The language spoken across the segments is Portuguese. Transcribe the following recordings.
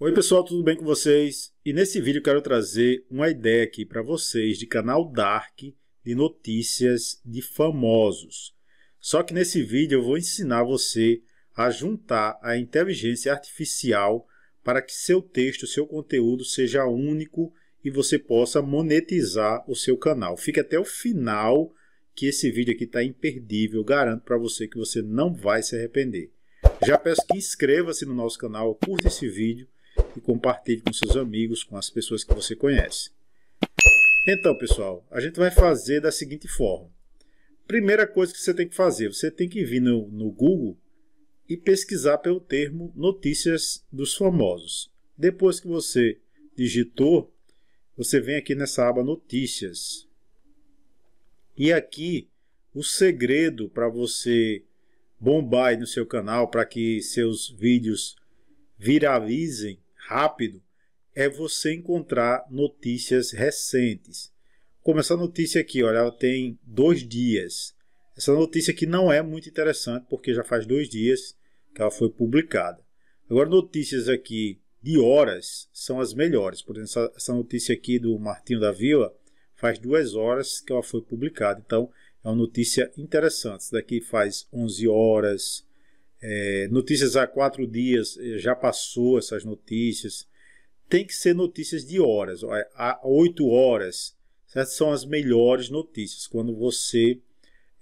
Oi pessoal, tudo bem com vocês? E nesse vídeo quero trazer uma ideia aqui para vocês de canal Dark de notícias de famosos. Só que nesse vídeo eu vou ensinar você a juntar a inteligência artificial para que seu texto, seu conteúdo seja único e você possa monetizar o seu canal. Fique até o final que esse vídeo aqui está imperdível, garanto para você que você não vai se arrepender. Já peço que inscreva-se no nosso canal, curta esse vídeo, e compartilhe com seus amigos, com as pessoas que você conhece. Então, pessoal, a gente vai fazer da seguinte forma. Primeira coisa que você tem que fazer, você tem que vir no, no Google e pesquisar pelo termo Notícias dos Famosos. Depois que você digitou, você vem aqui nessa aba Notícias. E aqui, o segredo para você bombar no seu canal, para que seus vídeos viralizem, rápido é você encontrar notícias recentes. Como essa notícia aqui, olha, ela tem dois dias. Essa notícia aqui não é muito interessante, porque já faz dois dias que ela foi publicada. Agora, notícias aqui de horas são as melhores. Por exemplo, essa notícia aqui do Martinho da Vila faz duas horas que ela foi publicada. Então, é uma notícia interessante. Isso daqui faz 11 horas, é, notícias há quatro dias, eh, já passou essas notícias. Tem que ser notícias de horas, é, há oito horas. Certo? São as melhores notícias, quando você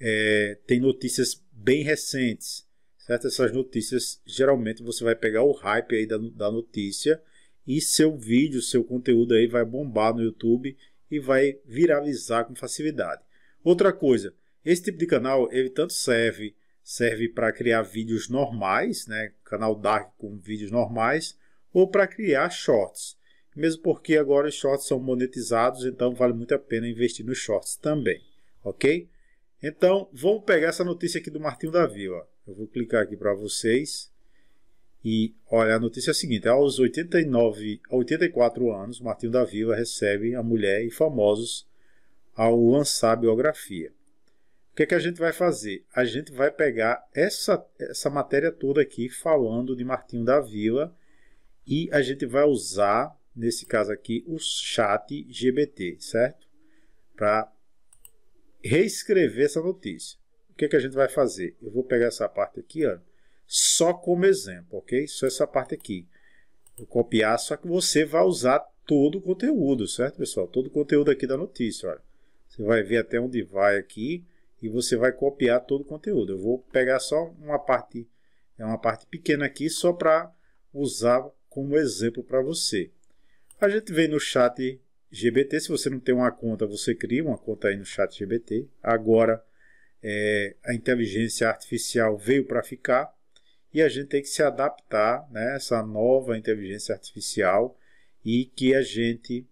é, tem notícias bem recentes. Certo? Essas notícias, geralmente você vai pegar o hype aí da, da notícia e seu vídeo, seu conteúdo aí vai bombar no YouTube e vai viralizar com facilidade. Outra coisa, esse tipo de canal ele tanto serve serve para criar vídeos normais, né, canal dark com vídeos normais, ou para criar shorts. Mesmo porque agora os shorts são monetizados, então vale muito a pena investir nos shorts também, ok? Então, vamos pegar essa notícia aqui do Martinho da Vila. Eu vou clicar aqui para vocês. E olha, a notícia é a seguinte: aos 89, 84 anos, Martinho da Vila recebe a mulher e famosos ao lançar biografia. O que é que a gente vai fazer? A gente vai pegar essa, essa matéria toda aqui falando de Martinho da Vila e a gente vai usar, nesse caso aqui, o chat GBT, certo? Para reescrever essa notícia. O que é que a gente vai fazer? Eu vou pegar essa parte aqui, ó, só como exemplo, ok? Só essa parte aqui. Vou copiar, só que você vai usar todo o conteúdo, certo, pessoal? Todo o conteúdo aqui da notícia, olha. Você vai ver até onde vai aqui e você vai copiar todo o conteúdo. Eu vou pegar só uma parte, é uma parte pequena aqui, só para usar como exemplo para você. A gente vem no chat GBT, se você não tem uma conta, você cria uma conta aí no chat GBT. Agora é, a inteligência artificial veio para ficar e a gente tem que se adaptar né, a essa nova inteligência artificial e que a gente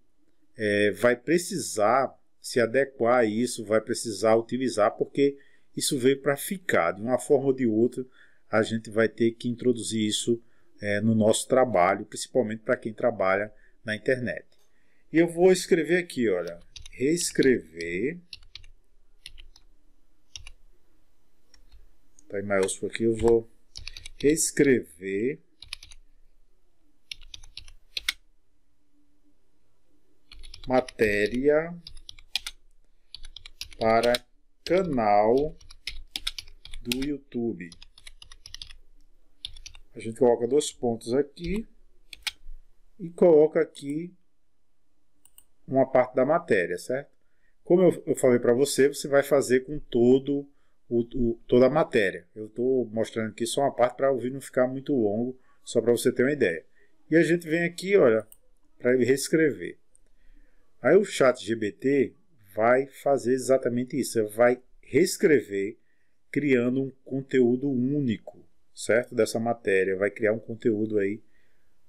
é, vai precisar se adequar a isso, vai precisar utilizar, porque isso veio para ficar. De uma forma ou de outra, a gente vai ter que introduzir isso é, no nosso trabalho, principalmente para quem trabalha na internet. E eu vou escrever aqui, olha, reescrever. Tá em maiúsculo aqui, eu vou reescrever. Matéria para canal do YouTube. A gente coloca dois pontos aqui e coloca aqui uma parte da matéria, certo? Como eu, eu falei para você, você vai fazer com todo o, o toda a matéria. Eu estou mostrando aqui só uma parte para o vídeo não ficar muito longo, só para você ter uma ideia. E a gente vem aqui, olha, para ele reescrever. Aí o chat GBT, vai fazer exatamente isso. vai reescrever criando um conteúdo único, certo? Dessa matéria. Vai criar um conteúdo aí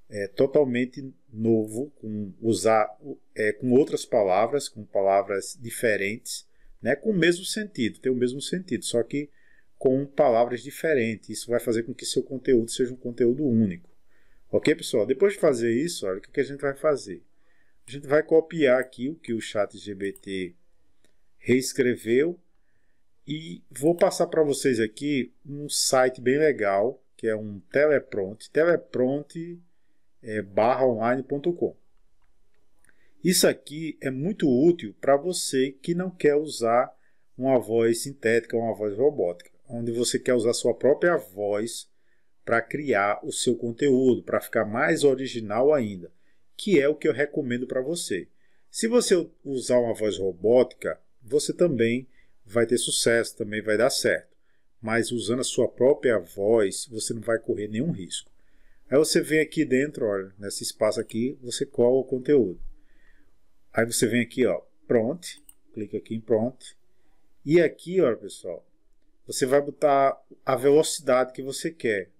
é, totalmente novo, com usar é, com outras palavras, com palavras diferentes, né? com o mesmo sentido, tem o mesmo sentido, só que com palavras diferentes. Isso vai fazer com que seu conteúdo seja um conteúdo único. Ok, pessoal? Depois de fazer isso, olha o que a gente vai fazer. A gente vai copiar aqui o que o chat GBT reescreveu e vou passar para vocês aqui um site bem legal, que é um teleprompt, teleprompt é, barra online.com. Isso aqui é muito útil para você que não quer usar uma voz sintética uma voz robótica, onde você quer usar sua própria voz para criar o seu conteúdo, para ficar mais original ainda que é o que eu recomendo para você. Se você usar uma voz robótica, você também vai ter sucesso, também vai dar certo. Mas usando a sua própria voz, você não vai correr nenhum risco. Aí você vem aqui dentro, olha, nesse espaço aqui, você cola o conteúdo. Aí você vem aqui, ó, pronto, clica aqui em pronto. E aqui, olha, pessoal, você vai botar a velocidade que você quer.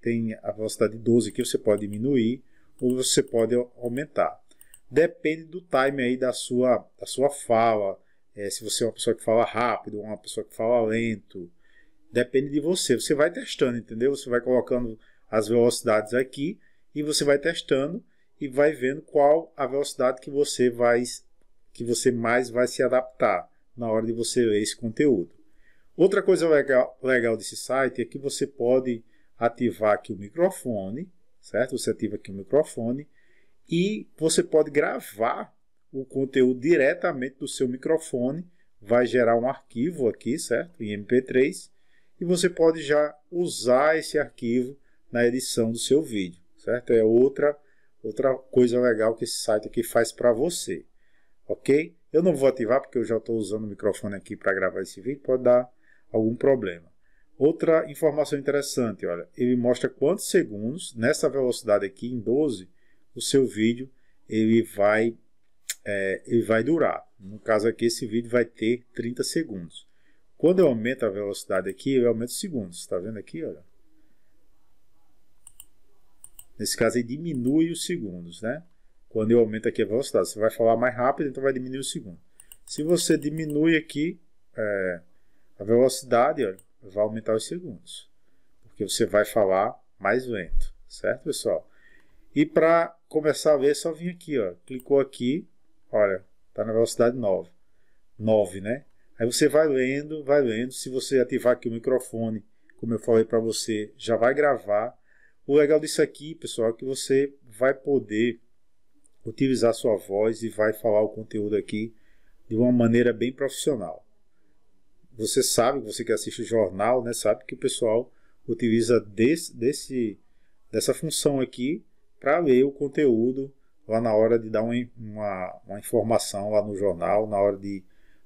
Tem a velocidade de 12 que você pode diminuir ou você pode aumentar. Depende do time aí da sua, da sua fala, é, se você é uma pessoa que fala rápido, ou uma pessoa que fala lento, depende de você. Você vai testando, entendeu? Você vai colocando as velocidades aqui e você vai testando e vai vendo qual a velocidade que você vai que você mais vai se adaptar na hora de você ler esse conteúdo. Outra coisa legal, legal desse site é que você pode ativar aqui o microfone certo? Você ativa aqui o microfone e você pode gravar o conteúdo diretamente do seu microfone, vai gerar um arquivo aqui, certo? Em MP3, e você pode já usar esse arquivo na edição do seu vídeo, certo? É outra outra coisa legal que esse site aqui faz para você, ok? Eu não vou ativar porque eu já estou usando o microfone aqui para gravar esse vídeo, pode dar algum problema. Outra informação interessante, olha, ele mostra quantos segundos, nessa velocidade aqui, em 12, o seu vídeo ele vai, é, ele vai durar. No caso aqui, esse vídeo vai ter 30 segundos. Quando eu aumento a velocidade aqui, eu aumento os segundos. Está vendo aqui? Olha. Nesse caso, ele diminui os segundos. Né? Quando eu aumento aqui a velocidade, você vai falar mais rápido, então vai diminuir o segundo. Se você diminui aqui é, a velocidade, olha, vai aumentar os segundos, porque você vai falar mais lento, certo, pessoal? E para começar a ler, só vim aqui, ó, clicou aqui, olha, tá na velocidade 9. 9, né? Aí você vai lendo, vai lendo. Se você ativar aqui o microfone, como eu falei para você, já vai gravar. O legal disso aqui, pessoal, é que você vai poder utilizar sua voz e vai falar o conteúdo aqui de uma maneira bem profissional você sabe, você que assiste jornal, né, sabe que o pessoal utiliza desse, desse dessa função aqui para ler o conteúdo lá na hora de dar uma, uma, uma informação lá no jornal, na hora de,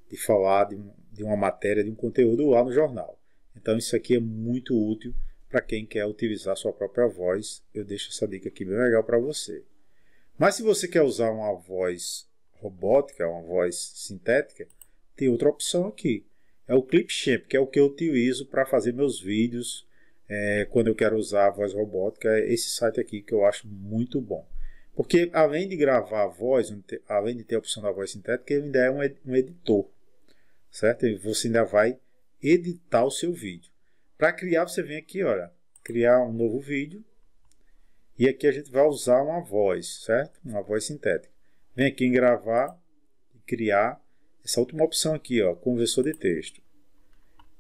de falar de, de uma matéria, de um conteúdo lá no jornal. Então isso aqui é muito útil para quem quer utilizar sua própria voz. Eu deixo essa dica aqui bem legal para você. Mas se você quer usar uma voz robótica, uma voz sintética, tem outra opção aqui é o Clipchamp, que é o que eu utilizo para fazer meus vídeos é, quando eu quero usar a voz robótica. É esse site aqui que eu acho muito bom. Porque além de gravar a voz, além de ter a opção da voz sintética, ele ainda é um, editor, certo? você ainda vai editar o seu vídeo. Para criar, você vem aqui, olha, criar um novo vídeo. E aqui a gente vai usar uma voz, certo? Uma voz sintética. Vem aqui em gravar, criar essa última opção aqui, ó, conversor de texto.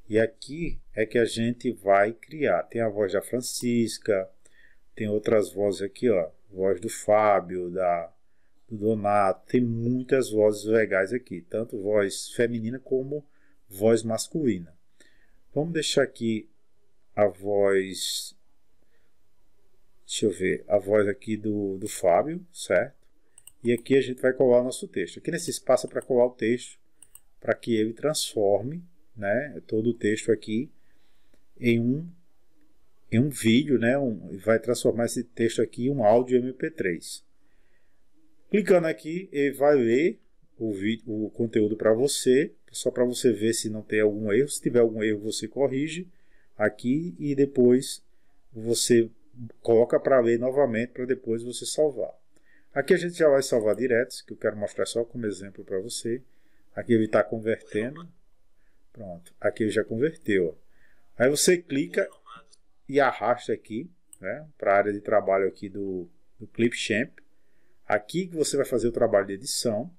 E aqui é que a gente vai criar. Tem a voz da Francisca, tem outras vozes aqui, ó, voz do Fábio, da do Donato, tem muitas vozes legais aqui, tanto voz feminina como voz masculina. Vamos deixar aqui a voz, deixa eu ver, a voz aqui do, do Fábio, certo? E aqui a gente vai colar o nosso texto. Aqui nesse espaço é para colar o texto, para que ele transforme né, todo o texto aqui em um, em um vídeo, né, um, vai transformar esse texto aqui em um áudio MP3. Clicando aqui, ele vai ler o, vídeo, o conteúdo para você, só para você ver se não tem algum erro. Se tiver algum erro, você corrige aqui e depois você coloca para ler novamente para depois você salvar. Aqui a gente já vai salvar direto, que eu quero mostrar só como exemplo para você. Aqui ele está convertendo. Pronto, aqui ele já converteu. Aí você clica e arrasta aqui né, para a área de trabalho aqui do, do Clipchamp. Aqui que você vai fazer o trabalho de edição.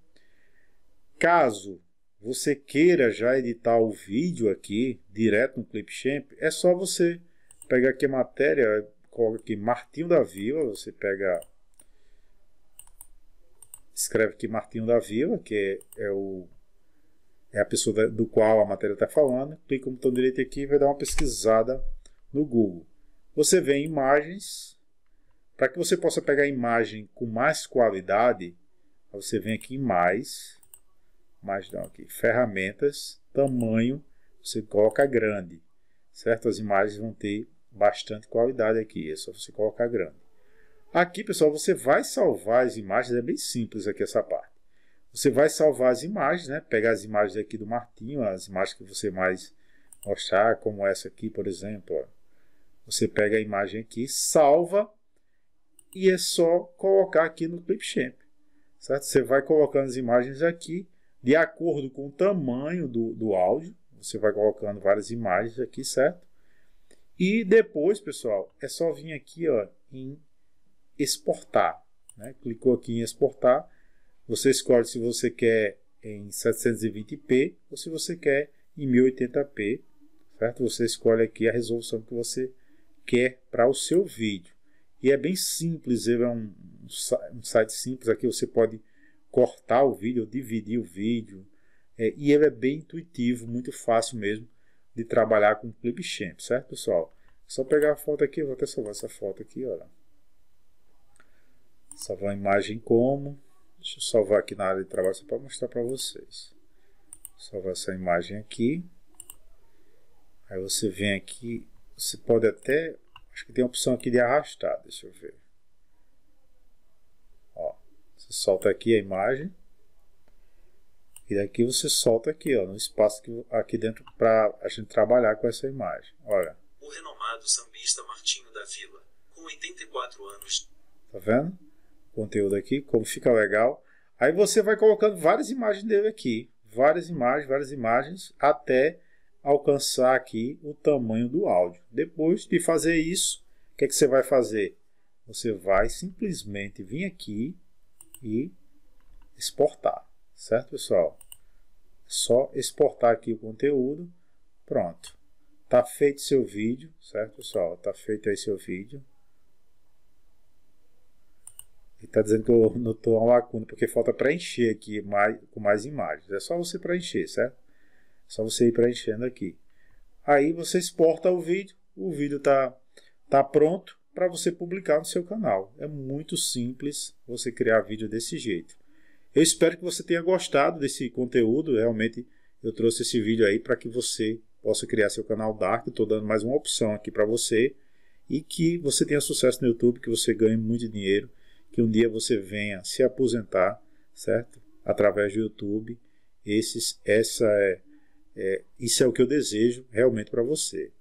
Caso você queira já editar o vídeo aqui direto no Clipchamp, é só você pegar aqui a matéria, coloca aqui Martinho da Vila, você pega escreve aqui Martinho da Vila, que é, é o, é a pessoa da, do qual a matéria está falando. Clica no botão direito aqui e vai dar uma pesquisada no Google. Você vê imagens. Para que você possa pegar a imagem com mais qualidade, você vem aqui em mais, mais não aqui, ferramentas, tamanho, você coloca grande, certo? As imagens vão ter bastante qualidade aqui, é só você colocar grande. Aqui, pessoal, você vai salvar as imagens, é bem simples aqui essa parte. Você vai salvar as imagens, né? Pegar as imagens aqui do Martinho, as imagens que você mais mostrar, como essa aqui, por exemplo. Ó. Você pega a imagem aqui, salva e é só colocar aqui no Clipchamp. Certo? Você vai colocando as imagens aqui de acordo com o tamanho do, do áudio. Você vai colocando várias imagens aqui, certo? E depois, pessoal, é só vir aqui ó, em exportar. Né? Clicou aqui em exportar, você escolhe se você quer em 720p ou se você quer em 1080p, certo? Você escolhe aqui a resolução que você quer para o seu vídeo. E é bem simples, ele é um, um site simples, aqui você pode cortar o vídeo, dividir o vídeo, é, e ele é bem intuitivo, muito fácil mesmo de trabalhar com o Clipchamp, certo pessoal? Só pegar a foto aqui, vou até salvar essa foto aqui, olha. Salvar a imagem como. Deixa eu salvar aqui na área de trabalho só para mostrar para vocês. Salvar essa imagem aqui. Aí você vem aqui, você pode até, acho que tem a opção aqui de arrastar, deixa eu ver. Ó, você solta aqui a imagem. E daqui você solta aqui, ó, no espaço que, aqui dentro para a gente trabalhar com essa imagem. Olha. O renomado sambista Martinho da Vila, com 84 anos. Tá vendo? conteúdo aqui, como fica legal. Aí você vai colocando várias imagens dele aqui, várias imagens, várias imagens, até alcançar aqui o tamanho do áudio. Depois de fazer isso, o que, é que você vai fazer? Você vai simplesmente vir aqui e exportar, certo pessoal? Só exportar aqui o conteúdo, pronto. Tá feito seu vídeo, certo pessoal? Tá feito aí seu vídeo. Está dizendo que eu não estou a lacuna, porque falta preencher aqui mais, com mais imagens. É só você preencher, certo? É só você ir preenchendo aqui. Aí você exporta o vídeo, o vídeo está tá pronto para você publicar no seu canal. É muito simples você criar vídeo desse jeito. Eu espero que você tenha gostado desse conteúdo. Realmente eu trouxe esse vídeo aí para que você possa criar seu canal Dark. Estou dando mais uma opção aqui para você e que você tenha sucesso no YouTube, que você ganhe muito dinheiro que um dia você venha se aposentar, certo? Através do YouTube. Esses, essa é, é isso é o que eu desejo realmente para você.